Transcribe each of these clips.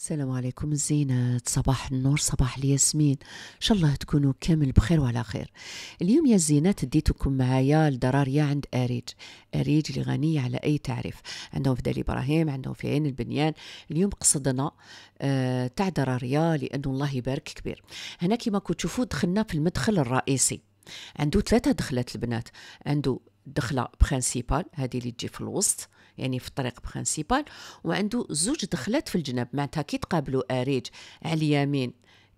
السلام عليكم الزينات صباح النور صباح الياسمين ان شاء الله تكونوا كامل بخير وعلى خير اليوم يا الزينات ديتكم معايا لدراريا عند اريج اريج اللي غنيه على اي تعريف عندهم في دالي ابراهيم عندهم في عين البنيان اليوم قصدنا آه تاع دراريا لانه الله يبارك كبير هنا كما كنت تشوفوا دخلنا في المدخل الرئيسي عنده ثلاثه دخلات البنات عنده دخله برينسيبال هذه اللي تجي في الوسط يعني في الطريق برينسيبال وعنده زوج دخلات في الجناب معناتها كي تقابلوا اريج على اليمين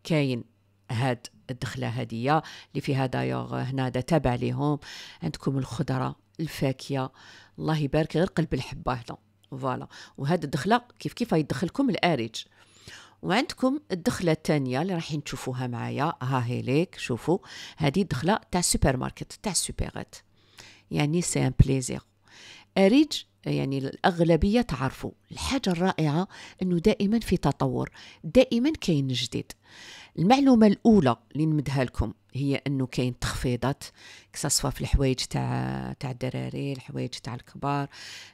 كاين هاد الدخله هادية اللي فيها دايوغ هنا دا تابع ليهم عندكم الخضره الفاكهه الله يبارك غير قلب الحبه هنا فوالا وهاد الدخله كيف كيف يدخلكم الاريج وعندكم الدخله الثانيه اللي رايحين تشوفوها معايا ها هي ليك شوفوا هذه الدخله تاع السوبر ماركت تاع السوبرات يعني سي ان بليزير اريج يعني الأغلبية تعرفوا الحاجة الرائعة أنه دائما في تطور دائما كاين جديد المعلومة الأولى اللي نمدها لكم هي أنه كاين تخفيضات كساسوا في الحوايج تاع تاع الدراري الحوايج تاع الكبار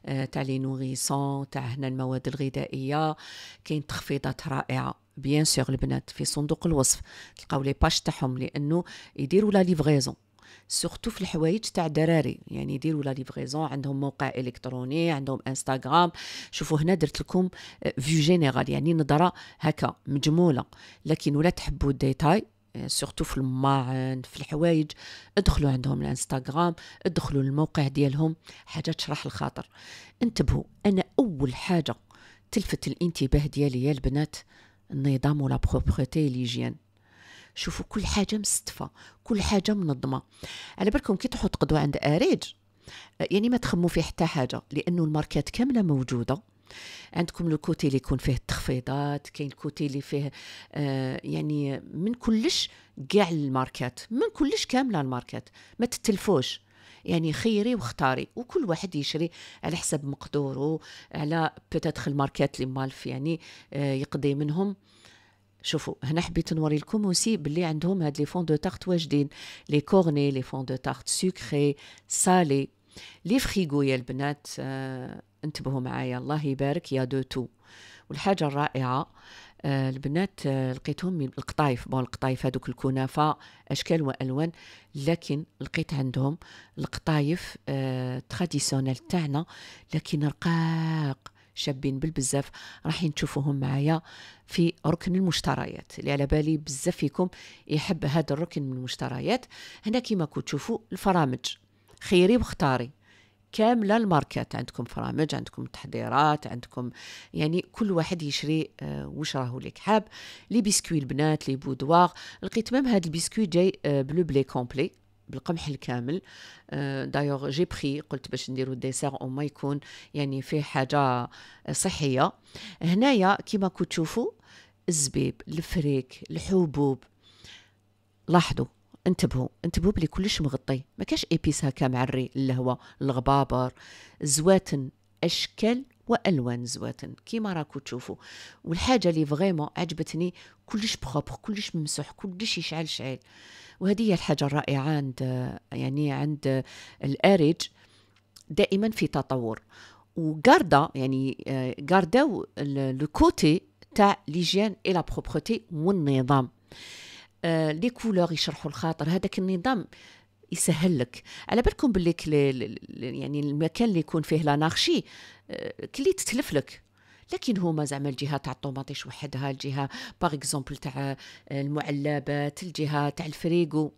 آه، تاع لي نوغيسون تاع هنا المواد الغذائية كاين تخفيضات رائعة بيان سور البنات في صندوق الوصف تلقاو لي باج تاعهم لانه يديروا لا ليفغيزون سورتو في الحوايج تاع الدراري يعني يديروا لا ليفريزون عندهم موقع الكتروني عندهم انستغرام شوفوا هنا درت لكم فيو جينيرال يعني نظره هكا مجموله لكن ولا تحبوا الديتاي سورتو في الماعن في الحوايج ادخلوا عندهم الانستغرام ادخلوا الموقع ديالهم حاجه تشرح الخاطر انتبهوا انا اول حاجه تلفت الانتباه ديالي يا البنات النظام ولا بروبريتي ليجيان شوفوا كل حاجه مستفه كل حاجه منظمه على بالكم كي تحط قدوه عند اريج يعني ما تخموا فيه حتى حاجه لانه الماركات كامله موجوده عندكم لو كوتي اللي يكون فيه التخفيضات كاين الكوتي اللي فيه آه يعني من كلش كاع الماركات من كلش كامله الماركات ما تتلفوش يعني خيري واختاري وكل واحد يشري على حسب مقدوره على بتدخل الماركات اللي مالف يعني آه يقضي منهم شوفوا هنا حبيت نوري لكم اوسي باللي عندهم هاد لي فون دو تارت واجدين لي كورني لي فون دو تارت سكري سالي لي فريغو يا البنات آه انتبهوا معايا الله يبارك يا دو تو والحاجه الرائعه آه البنات آه لقيتهم القطايف بون القطايف هذوك الكنافه اشكال والوان لكن لقيت عندهم القطايف آه تراديسيونيل تاعنا لكن رقاق شابين بالبزاف راح تشوفوهم معايا في ركن المشتريات اللي على بالي بزاف فيكم يحب هذا الركن من المشتريات هنا كما كنتو تشوفوا الفرامج خيري واختاري كامله الماركات عندكم فرامج عندكم تحضيرات عندكم يعني كل واحد يشري آه، واش راهو ليك حاب لي بيسكوي البنات لي بودواغ لقيت مام هاد البيسكوي جاي آه، بلو بلي كومبلي بالقمح الكامل آه، دايوغ جي بخي قلت باش نديرو الديسير او ما يكون يعني فيه حاجه صحيه هنايا كيما كنت تشوفوا الزبيب الفريك الحبوب لاحظوا انتبهوا انتبهوا بلي كلش مغطي ما كاش ايبيس هكا معري الري الغبابر زواتن اشكال والوان زواتن كيما راكو تشوفوا والحاجه اللي فريمون عجبتني كلش بروبر كلش ممسوح كلش يشعل شعل وهذه هي الحاجة الرائعة عند يعني عند الأرج دائما في تطور وغاردا يعني آه، غاردا لو كوتي تاع ليجيان اي لا بروبرتي والنظام آه، لي كولور يشرحوا الخاطر هذاك النظام يسهل لك على بالكم بلي يعني المكان اللي يكون فيه لاناخشي آه كلي تتلف لك لكن هما زعما الجهه تاع الطوماطيش وحدها الجهه باغ اكزومبل تاع آه، المعلبات الجهه تاع الفريغو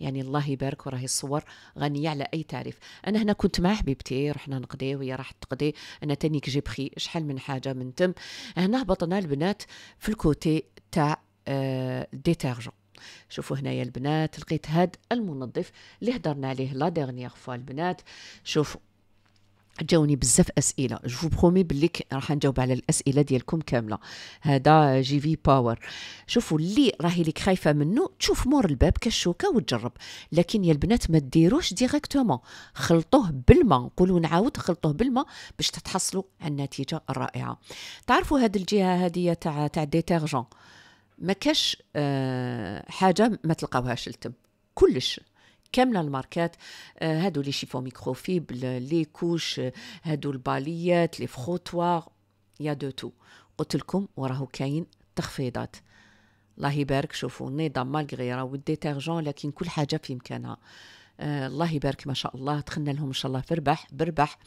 يعني الله يبارك وراهي الصور غنية على أي تعريف أنا هنا كنت مع حبيبتي رحنا نقضي وهي راحت تقضي أنا تاني جي خي شحال من حاجة من تم هنا هبطنا البنات في الكوتي تاع آه، ديتارجون شوفوا هنايا البنات لقيت هاد المنظف اللي هضرنا عليه لا ديرنيير فوا البنات شوفوا جاوني بزاف اسئله جو برومي بليك راح نجاوب على الاسئله ديالكم كامله هذا جي في باور شوفوا اللي راهي لك خايفه منه تشوف مور الباب كالشوكه وتجرب لكن يا البنات ما ديروش ديريكتومون خلطوه بالماء نقولوا نعاود خلطوه بالماء باش تتحصلوا على النتيجه الرائعه تعرفوا هاد الجهه هذه تاع تاع ديتيرجون ما كاش آه حاجه ما تلقاوهاش التم كلش كامله الماركات آه، هادو لي شيفون ميكروفيبل لي كوش آه، هادو الباليات لي فخوتوار يا دو تو قلت لكم وراهو كاين تخفيضات الله يبارك شوفوا النظام مالغري راهو الديترجون لكن كل حاجه في امكانها آه، الله يبارك ما شاء الله دخلنا لهم ان شاء الله في ربح بربح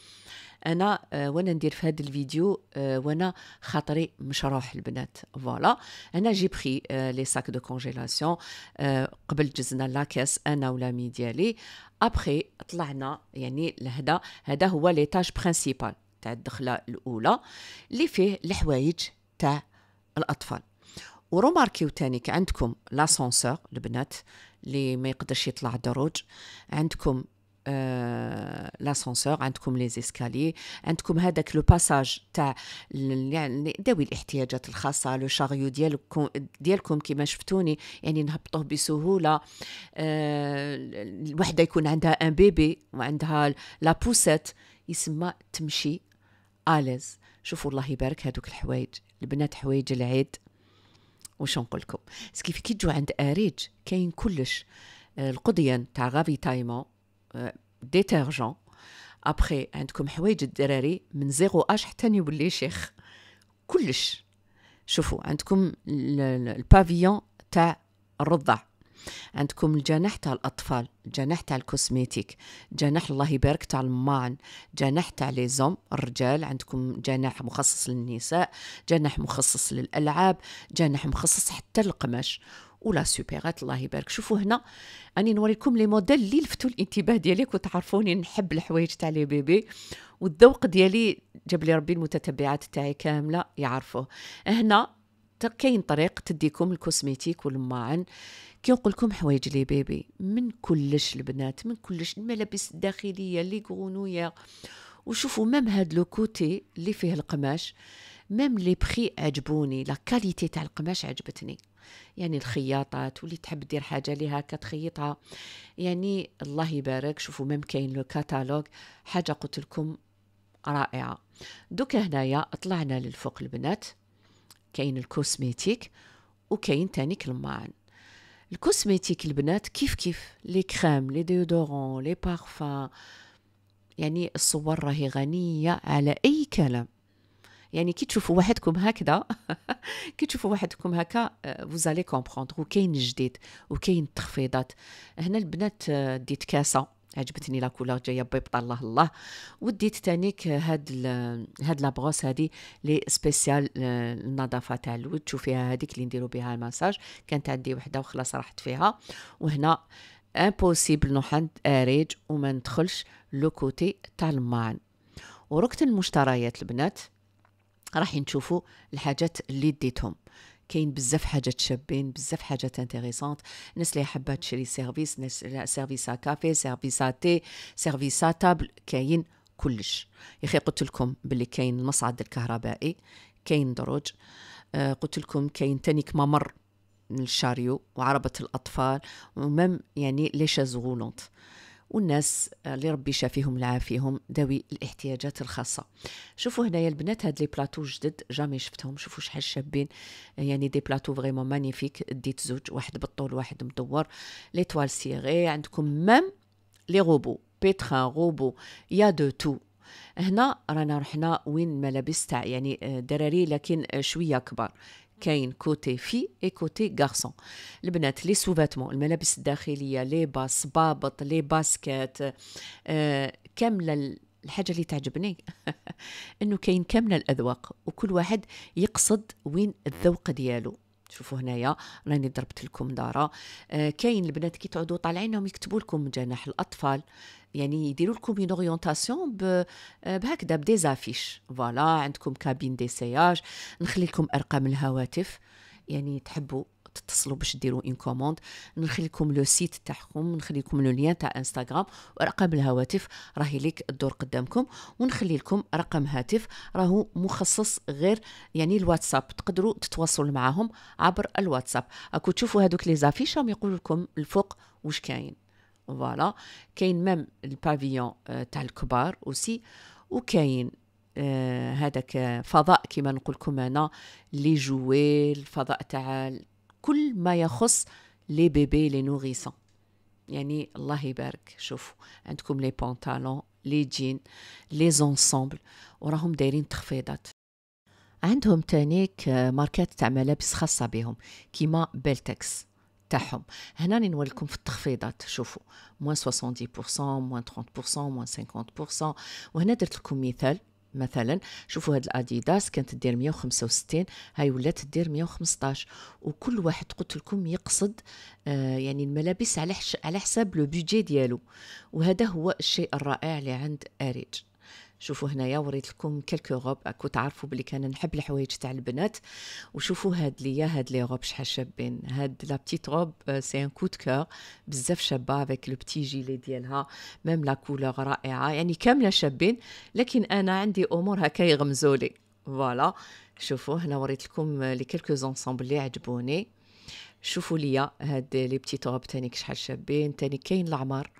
انا آه، وانا ندير في هذا الفيديو آه، وانا خاطري مشروح البنات فوالا انا جي بخي آه، لي ساك دو كونجيلاسيون قبل جزنا لاكاس انا ولامي ديالي ابخي طلعنا يعني لهدا هذا هو ليتاج برينسيبال تاع الدخله الاولى اللي فيه الحوايج تاع الاطفال وروماركيو تانيك عندكم لاسونسور البنات اللي ما يقدرش يطلع دروج عندكم لاسانسور آه، عندكم لي زيسكالي عندكم هذاك لو باساج تاع يعني ذوي الاحتياجات الخاصه لو شاريو ديالكم ديالكم كيما شفتوني يعني نهبطوه بسهوله آه، الوحده يكون عندها ان بيبي وعندها لا بوسيت يسمى تمشي اليز شوفوا الله يبارك هذوك الحوايج البنات حوايج العيد واش نقول لكم كي تجو عند اريج كاين كلش آه، القضيه تاع غافي تايمون ديتيرجون ابخي عندكم حوايج الدراري من زيرو اش حتى يولي شيخ كلش شوفوا عندكم البافيون تاع الرضع عندكم الجناح تاع الاطفال الجناح تاع الكوسميتيك جناح الله يبارك تاع الماعن جناح تاع لي زوم الرجال عندكم جناح مخصص للنساء جناح مخصص للالعاب جناح مخصص حتى للقماش ولا سوبيرات الله يبارك شوفوا هنا راني نوريكم لي موديل اللي لفتوا الانتباه ديالك وتعرفوني نحب الحوايج تاع لي بيبي والذوق ديالي جاب لي ربي المتتبعات تاعي كامله يعرفوه هنا كاين طريق تديكم الكوسميتيك والماعن كي نقول لكم حوايج لي بيبي من كلش البنات من كلش الملابس الداخليه لي غونويا وشوفوا مام هاد لو كوتي اللي فيه القماش ميم لي بري عجبوني لا كاليتي تاع القماش عجبتني يعني الخياطات واللي تحب دير حاجه ليها كتخيطها يعني الله يبارك شوفوا ميم كاين لو كاتالوج حاجه قلت لكم رائعه دوك هنايا طلعنا للفوق البنات كاين الكوسميتيك وكاين تاني الماعن الكوسميتيك البنات كيف كيف لي كريم لي ديودورون لي بارفان يعني الصور راهي غنيه على اي كلام يعني كي تشوفوا وحدكم هكذا كي تشوفوا وحدكم هكا فوزالي آه، كومبروندر وكاين جديد وكاين تخفيضات هنا البنات آه، ديت كاسه عجبتني لا كولور جايه بيبط الله الله وديت تانيك هاد هاد لا هادي لي سبيسيال آه، النظافه تاع الوجه تشوفيها هذيك اللي نديرو بها المساج كانت عندي وحده وخلاص راحت فيها وهنا امبوسيبل نوحد اريج وما ندخلش لو كوتي تاع الماعن وركت المشتريات البنات راح نشوفوا الحاجات اللي ديتهم كاين بزاف حاجات شابين بزاف حاجات انتريسانت الناس اللي حابه تشري سيرفيس ناس ا كافي ا تي ا تابل كاين كلش يا اخي قلت لكم باللي كاين المصعد الكهربائي كاين دروج آه قلت لكم كاين تانيك ممر للشاريو وعربة الأطفال ومام يعني لي آه والناس اللي ربي شافيهم العافيهم هم ذوي الاحتياجات الخاصة شوفوا هنايا البنات هاد لي بلاطو جدد جامي شفتهم شوفوا شحال شابين يعني دي بلاطو فريمون مانيفيك ديت زوج واحد بالطول واحد مدور لي توال سيغي عندكم مام لي روبو بيتخان روبو يا دو تو هنا رانا رحنا وين ملابس تاع يعني آه، دراري لكن آه، شويه كبار كاين كوتي في اي كوتي غارسون البنات لي سوفاتمون الملابس الداخليه لي باس بابط لي باسكات آه كامله الحاجه اللي تعجبني انه كاين كامله الاذواق وكل واحد يقصد وين الذوق ديالو شوفوا هنايا راني ضربت لكم دارا آه كاين البنات كي تقعدوا طالعينهم يكتبوا لكم جناح الاطفال يعني يديروا لكم اون اورينتاسيون بهكذا بديزافيش فوالا عندكم كابين دي سياج نخلي لكم ارقام الهواتف يعني تحبوا تتصلوا باش ديروا اون كوموند نخلي لكم لو سيت تاعكم نخلي لكم لو لين تاع انستغرام وارقام الهواتف راهي ليك الدور قدامكم ونخلي لكم رقم هاتف راهو مخصص غير يعني الواتساب تقدروا تتواصلوا معاهم عبر الواتساب اكو تشوفوا هذوك لي زافيش راهم يقولوا لكم الفوق واش كاين فوالا كاين ميم البافيون تاع الكبار اوسي وكاين هذاك فضاء كما نقول لكم انا لي جوي الفضاء تاع كل ما يخص لي بيبي لي نوغيسون يعني الله يبارك شوفوا عندكم لي بونطالون لي جين لي زونسومبل وراهم دايرين تخفيضات عندهم تانيك ماركات تاع ملابس خاصة بهم كيما بيلتكس تاعهم هنا نوريكم في التخفيضات شوفوا موان 70% موان 30% موان 50% وهنا درت لكم مثال مثلا شوفوا هاد الاديداس كانت دير 165 هاي ولات دير 115 وكل واحد قلت لكم يقصد آه يعني الملابس على على حساب لو بيجي ديالو وهذا هو الشيء الرائع اللي عند اريج شوفوا هنايا وريت لكم كلك روب اكو تعرفوا بلي كان نحب الحوايج تاع البنات وشوفوا هاد ليا هاد لي روب شحال شابين هاد لا بتيت روب سي ان كو كور بزاف شابه افيك لو بتي جيلي ديالها ميم لا كولور رائعه يعني كامله شابين لكن انا عندي امور هكا يغمزوا لي فوالا شوفوا هنا وريت لكم لي كلكو زونسومبل لي عجبوني شوفوا ليا هاد لي بتيت روب تاني شحال شابين تاني كاين العمر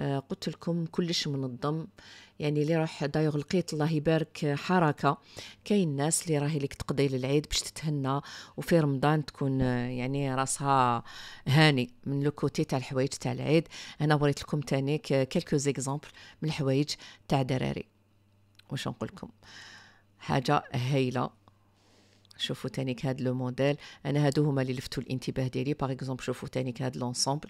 آه، قلت لكم كلش منظم يعني اللي راح دايغ لقيت الله يبارك آه، حركه كاين ناس اللي راهي لك تقضي للعيد باش تتهنى وفي رمضان تكون آه، يعني راسها هاني من لوكوتي تاع الحوايج تاع العيد انا وريت لكم تاني كالكو زيكزامبل من الحوايج تاع دراري واش نقول لكم حاجه هايله شوفوا تانيك هاد لو موديل انا هادو هما اللي لفتوا الانتباه ديالي باغ اكزومبل شوفوا تانيك هاد لونسومبل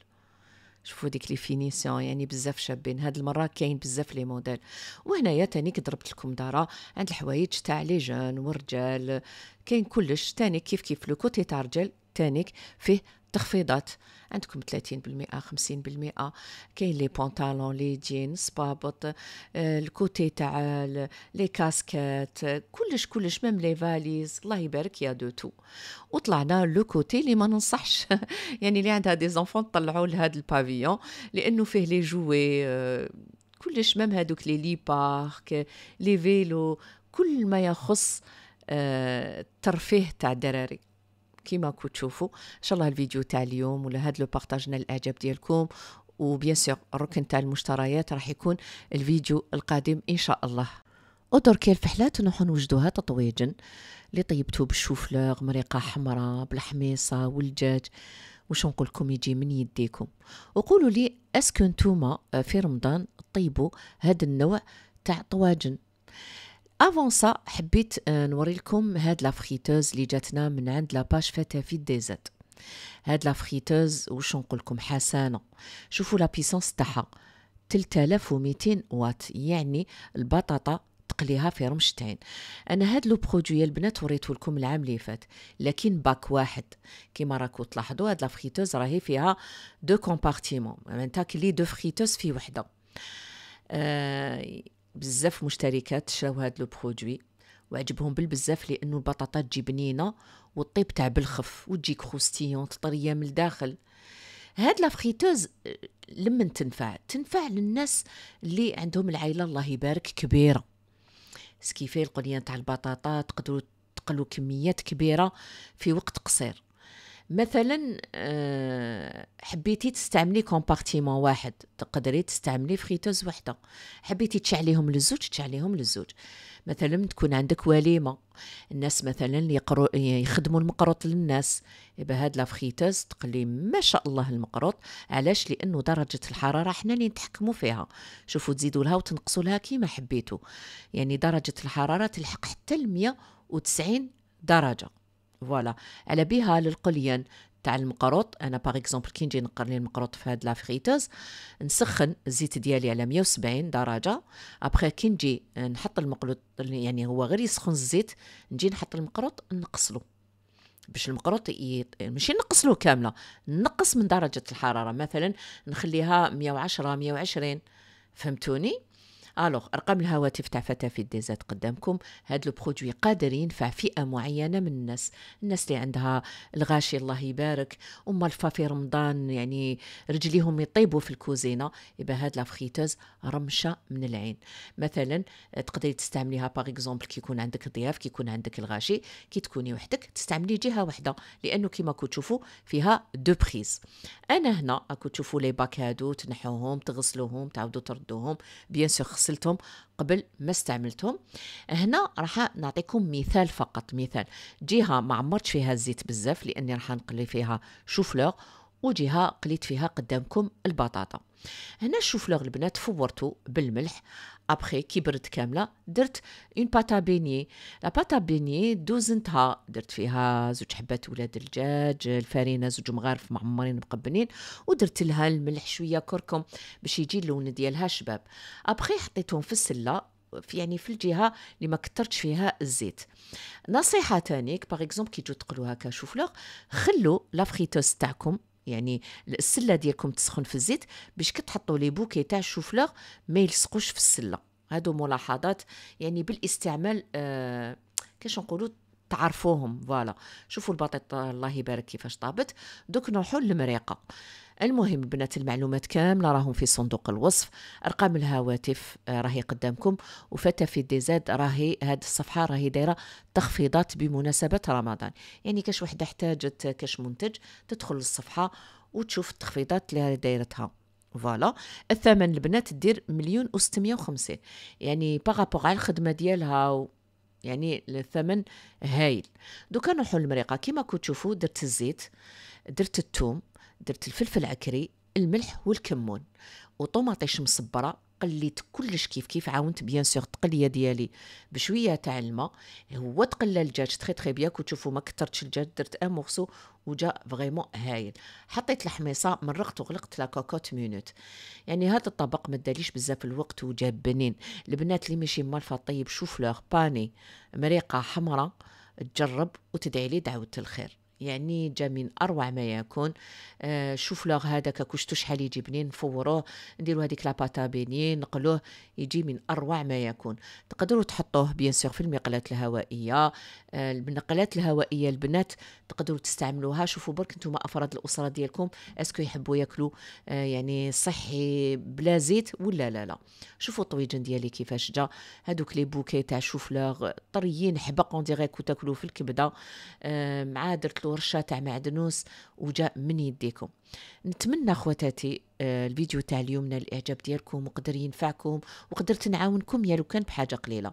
شوفوا ديك لي فينيسيون يعني بزاف شابين هاد المره كاين بزاف لي موديل وهنايا تاني ضربت لكم دارا عند الحوايج تاع لي جون والرجال كاين كلش تاني كيف كيف لو كوتي تاع الرجال تانيك فيه تخفيضات عندكم 30% 50% كاين لي بونطالون لي جينز بابط آه، الكوتي تاع لي كاسكات كلش كلش ميم لي فاليز الله يبارك يا دو تو وطلعنا لو كوتي اللي ما ننصحش يعني اللي عندها دي زونفون طلعوا لهذا البافيون لانه فيه لي جوي آه، كلش ميم هذوك لي لي بارك لي فيلو كل ما يخص آه، الترفيه تاع الدراري كيما كو تشوفوا ان شاء الله الفيديو تاع اليوم ولا هذا لو بارطاجنا الاعجاب ديالكم وبيان سور الركن تاع المشتريات راح يكون الفيديو القادم ان شاء الله اودور كي الفحلات نروحو نوجدوها تطويجا اللي طيبتو بالشوفلوغ مريقه حمراء بالحميصه والدجاج واش نقول لكم يجي من يديكم وقولوا لي اسكو نتوما في رمضان طيبوا هذا النوع تاع طواجن افون سا حبيت آه، نوري لكم هاد لا فريتوز اللي جاتنا من عند لاباج فاتا في ديزات هاد لا فريتوز واش نقول لكم حسنه شوفوا لا بيسونس تاعها 3200 واط يعني البطاطا تقليها في رمشتين انا هاد لو برودوي البنات وريته لكم العام اللي فات لكن باك واحد كيما راكو تلاحظوا هاد لا فريتوز راهي فيها دو كومبارتيمون معناتها كلي دو فريتوز في وحده آه بزاف مشتركات شراو هاد لو برودوي وعجبهم بالبزاف لانه البطاطا تجي بنينه والطيب تاع بالخف وتجي كروستيون طريه من الداخل هاد لا فريتوز آه، لمن تنفع تنفع للناس اللي عندهم العائله الله يبارك كبيره سكيفي القليان تاع البطاطا تقدروا تقلوا كميات كبيره في وقت قصير مثلا آه، حبيتي تستعملي كومبارتيمون واحد تقدري تستعملي فريتوز وحده حبيتي تشعليهم للزوج تشعليهم للزوج مثلا تكون عندك وليمه الناس مثلا يقرو يخدموا المقروط للناس يبقى هاد لافخيتوز تقلي ما شاء الله المقروط علاش لانه درجه الحراره حنا اللي نتحكموا فيها شوفوا تزيدوا لها وتنقصوا لها كيما حبيتوا يعني درجه الحراره تلحق حتى ل 190 درجه فوالا على بها للقليان تاع المقروط انا باغ اكزومبل كي نجي نقرن المقروط في هاد فريتوز نسخن الزيت ديالي على 170 درجه ابخي كي نجي نحط المقروط يعني هو غير يسخن الزيت نجي نحط المقروط نقصلو باش المقروط يط... ماشي نقصلو كامله نقص من درجه الحراره مثلا نخليها 110 120 فهمتوني الوغ ارقام الهواتف تاع في ديزات قدامكم هاد برودوي قادر ينفع فئه معينه من الناس الناس اللي عندها الغاشي الله يبارك وما الفا في رمضان يعني رجليهم يطيبوا في الكوزينه يبا هاد لافخيتوز رمشه من العين مثلا تقدري تستعمليها باغ اكزومبل كي يكون عندك ضياف كي يكون عندك الغاشي كي تكوني وحدك تستعملي جهه واحده لانه كيما كنت تشوفوا فيها دو بريز انا هنا راكو تشوفوا لي باك هادو تنحوهم تغسلوهم تعاودوا تردوهم بيان سور غسلتهم قبل ما استعملتهم هنا راح نعطيكم مثال فقط مثال جهه ما عمرت فيها الزيت بزاف لاني راح نقلي فيها شوفلوغ وجهه قليت فيها قدامكم البطاطا هنا الشوفلوغ البنات فورته بالملح ابخي كي برد كامله درت اون باتا بيني لا باتا بيني دوزنتها درت فيها زوج حبات ولاد الدجاج الفرينه زوج مغارف معمرين مقبنين ودرت لها الملح شويه كركم باش يجي اللون ديالها شباب ابخي حطيتهم في السله في يعني في الجهه اللي ما كترتش فيها الزيت نصيحه تانيك باغ اكزومبل كي تجو تقلوها كشوفلوغ خلو لافخيتوس تاعكم يعني السله ديالكم تسخن في الزيت باش كتحطوا لي بوكي تاع الشوفلور ما يلصقوش في السله هادو ملاحظات يعني بالاستعمال آه كاش نقولوا تعرفوهم فوالا شوفوا البطاطا الله يبارك كيفاش طابت دوك نروحوا للمريقه المهم بنات المعلومات كامله راهم في صندوق الوصف ارقام الهواتف آه، راهي قدامكم وفتا في دي زاد راهي هاد الصفحه راهي دايره تخفيضات بمناسبه رمضان يعني كاش وحده احتاجت كاش منتج تدخل للصفحه وتشوف التخفيضات اللي دايرتها فوالا الثمن البنات دير مليون و 650 يعني باغابوغ على الخدمه ديالها و يعني الثمن هايل دوكا نروحو للمريقه كيما كنتو تشوفو درت الزيت درت الثوم درت الفلفل عكري الملح والكمون وطوماطيش مصبره قليت كلش كيف كيف عاونت بيان سور التقليه ديالي بشويه تاع الماء هو تقلى الدجاج تخي تخي بيان كتشوفوا ما كثرتش الدجاج درت ان مورسو وجا فريمون هايل حطيت الحميصه مرقت وغلقت لا كوكوت مينوت يعني هذا الطبق ما داليش بزاف الوقت وجا بنين البنات اللي ماشي مالفه طيب شوف لوغ باني مريقه حمراء تجرب وتدعي لي دعوه الخير يعني جا من اروع ما يكون آه شوف لوغ هذاك كشتو شحال يجي بنين نفوروه نديرو هذيك لاباتا بيني نقلوه يجي من اروع ما يكون تقدروا تحطوه بيان سور في المقلات الهوائيه آه المقلات الهوائيه البنات تقدروا تستعملوها شوفوا برك نتوما افراد الاسره ديالكم اسكو يحبوا ياكلوا آه يعني صحي بلا زيت ولا لا لا شوفوا الطويجن ديالي كيفاش جا هذوك لي بوكي تاع شوفلوغ طريين حبق اون ديغيك وتاكلوا في الكبده آه مع درت تاخذوا تاع معدنوس وجاء من يديكم نتمنى خواتاتي آه، الفيديو تاع اليوم الاعجاب ديالكم وقدر ينفعكم وقدرت نعاونكم يا لو كان بحاجه قليله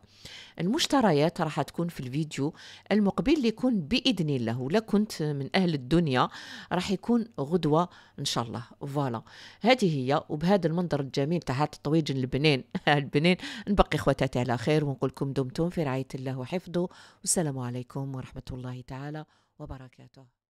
المشتريات راح تكون في الفيديو المقبل اللي يكون باذن الله ولا كنت من اهل الدنيا راح يكون غدوه ان شاء الله فوالا هذه هي وبهذا المنظر الجميل تاع هذا الطويج لبنان لبنان نبقي خواتاتي على خير ونقول لكم دمتم في رعايه الله وحفظه والسلام عليكم ورحمه الله تعالى وبركاته